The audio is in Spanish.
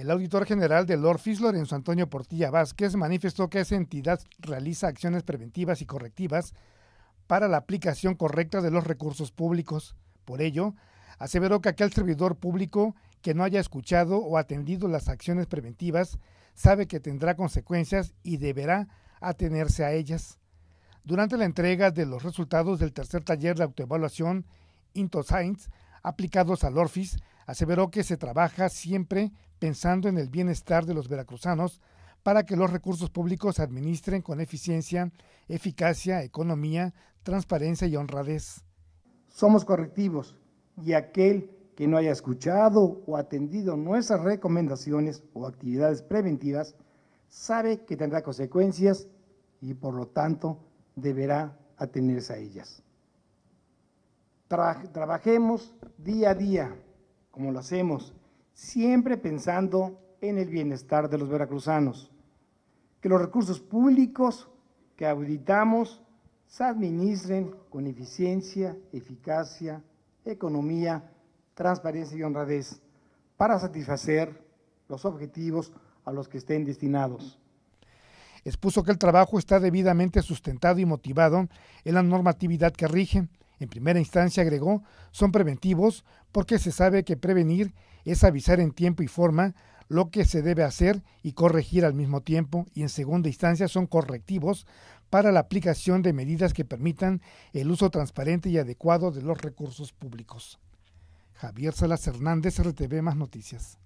El auditor general del en su Antonio Portilla Vázquez, manifestó que esa entidad realiza acciones preventivas y correctivas para la aplicación correcta de los recursos públicos. Por ello, aseveró que aquel servidor público que no haya escuchado o atendido las acciones preventivas sabe que tendrá consecuencias y deberá atenerse a ellas. Durante la entrega de los resultados del tercer taller de autoevaluación, IntoScience aplicados al Orfis, aseveró que se trabaja siempre pensando en el bienestar de los veracruzanos para que los recursos públicos se administren con eficiencia, eficacia, economía, transparencia y honradez. Somos correctivos y aquel que no haya escuchado o atendido nuestras recomendaciones o actividades preventivas sabe que tendrá consecuencias y por lo tanto deberá atenerse a ellas trabajemos día a día, como lo hacemos, siempre pensando en el bienestar de los veracruzanos. Que los recursos públicos que auditamos se administren con eficiencia, eficacia, economía, transparencia y honradez para satisfacer los objetivos a los que estén destinados. Expuso que el trabajo está debidamente sustentado y motivado en la normatividad que rige en primera instancia, agregó, son preventivos porque se sabe que prevenir es avisar en tiempo y forma lo que se debe hacer y corregir al mismo tiempo y en segunda instancia son correctivos para la aplicación de medidas que permitan el uso transparente y adecuado de los recursos públicos. Javier Salas Hernández, RTV Más Noticias.